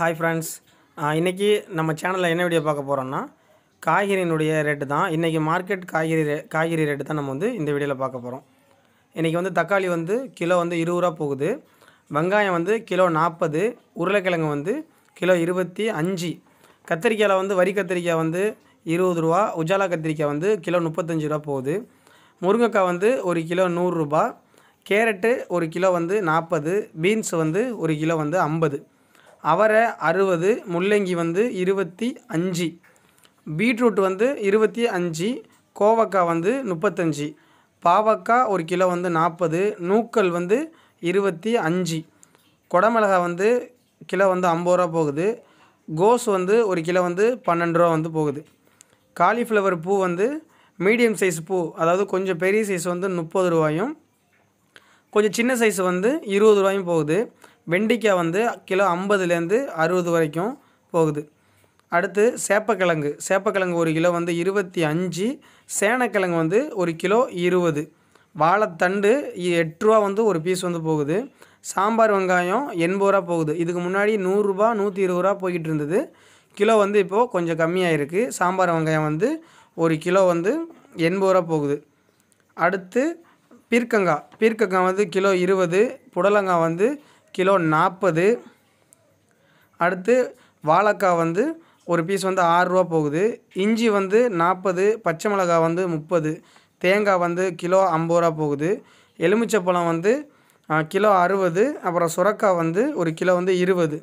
hi friends இன்றைக்கி நம்ம சேனலில் என்ன வீடியோ பார்க்க போகிறோன்னா காய்கறியினுடைய ரேட்டு தான் இன்றைக்கி மார்க்கெட் காய்கறி ரே காய்கறி ரேட்டு தான் நம்ம வந்து இந்த வீடியோவில் பார்க்க போகிறோம் இன்றைக்கி வந்து தக்காளி வந்து கிலோ வந்து இருபது ரூபா போகுது வெங்காயம் வந்து கிலோ நாற்பது உருளைக்கிழங்கு வந்து கிலோ இருபத்தி அஞ்சு கத்திரிக்காயில் வந்து வரி கத்திரிக்காய் வந்து இருபது ரூபா உஜாலா கத்திரிக்காய் வந்து கிலோ முப்பத்தஞ்சு ரூபா போகுது முருங்கைக்காய் வந்து ஒரு கிலோ நூறுரூபா கேரட்டு ஒரு கிலோ வந்து நாற்பது பீன்ஸ் வந்து ஒரு கிலோ வந்து ஐம்பது அவரை அறுபது முள்ளங்கி வந்து இருபத்தி அஞ்சு பீட்ரூட் வந்து இருபத்தி அஞ்சு கோவக்காய் வந்து முப்பத்தஞ்சு பாவக்காய் ஒரு கிலோ வந்து நாற்பது நூக்கல் வந்து இருபத்தி அஞ்சு கொடமிளகாய் வந்து கிலோ வந்து ஐம்பது ரூபா போகுது கோஸ் வந்து ஒரு கிலோ வந்து பன்னெண்டு ரூபா வந்து போகுது காலிஃப்ளவர் பூ வந்து மீடியம் சைஸ் பூ அதாவது கொஞ்சம் பெரிய சைஸ் வந்து முப்பது ரூபாயும் கொஞ்சம் சின்ன சைஸ் வந்து இருபது ரூபாயும் போகுது வெண்டிக்காய் வந்து கிலோ ஐம்பதுலேருந்து அறுபது வரைக்கும் போகுது அடுத்து சேப்பக்கிழங்கு சேப்பக்கிழங்கு ஒரு கிலோ வந்து இருபத்தி அஞ்சு சேனக்கிழங்கு வந்து ஒரு கிலோ இருபது வாழைத்தண்டு எட்டுரூவா வந்து ஒரு பீஸ் வந்து போகுது சாம்பார் வெங்காயம் எண்பது ரூபா போகுது இதுக்கு முன்னாடி நூறுரூபா நூற்றி இருபது ரூபா போய்கிட்டு இருந்தது கிலோ வந்து இப்போது கொஞ்சம் கம்மியாக இருக்குது சாம்பார் வெங்காயம் வந்து ஒரு கிலோ வந்து எண்பது ரூபா போகுது அடுத்து பீர்க்கங்காய் பீர்க்கங்காய் வந்து கிலோ இருபது புடலங்காய் வந்து கிலோ நாற்பது அடுத்து வாழைக்காய் வந்து ஒரு பீஸ் வந்து ஆறுரூவா போகுது இஞ்சி வந்து நாற்பது பச்சை மிளகாய் வந்து முப்பது தேங்காய் வந்து கிலோ ஐம்பது ரூபா போகுது எலுமிச்சப்பழம் வந்து கிலோ அறுபது அப்புறம் சுரக்காய் வந்து ஒரு கிலோ வந்து இருபது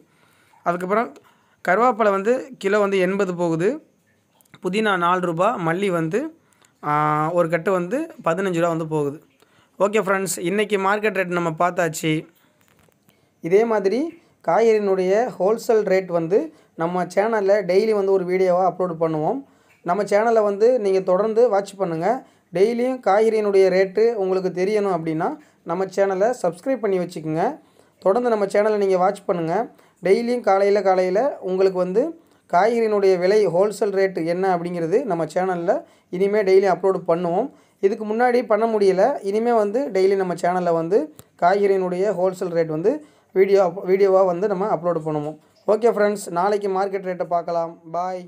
அதுக்கப்புறம் கருவேப்பிலை வந்து கிலோ வந்து எண்பது போகுது புதினா நாலு ரூபா மல்லி வந்து ஒரு கட்டு வந்து பதினஞ்சு ரூபா வந்து போகுது ஓகே ஃப்ரெண்ட்ஸ் இன்றைக்கி மார்க்கெட் ரேட் நம்ம பார்த்தாச்சு இதே மாதிரி காய்கறியினுடைய ஹோல்சேல் ரேட் வந்து நம்ம சேனலில் டெய்லி வந்து ஒரு வீடியோவாக அப்லோட் பண்ணுவோம் நம்ம சேனலை வந்து நீங்கள் தொடர்ந்து வாட்ச் பண்ணுங்கள் டெய்லியும் காய்கறியினுடைய ரேட்டு உங்களுக்கு தெரியணும் அப்படின்னா நம்ம சேனலை சப்ஸ்கிரைப் பண்ணி வச்சுக்கோங்க தொடர்ந்து நம்ம சேனலை நீங்கள் வாட்ச் பண்ணுங்கள் டெய்லியும் காலையில் காலையில் உங்களுக்கு வந்து காய்கறியினுடைய விலை ஹோல்சேல் ரேட்டு என்ன அப்படிங்கிறது நம்ம சேனலில் இனிமேல் டெய்லி அப்லோடு பண்ணுவோம் இதுக்கு முன்னாடி பண்ண முடியலை இனிமேல் வந்து டெய்லி நம்ம சேனலில் வந்து காய்கறியினுடைய ஹோல்சேல் ரேட் வந்து வீடியோ வீடியோவாக வந்து நம்ம அப்லோடு பண்ணுவோம் ஓகே ஃப்ரெண்ட்ஸ் நாளைக்கு மார்க்கெட் ரேட்டை பார்க்கலாம் பாய்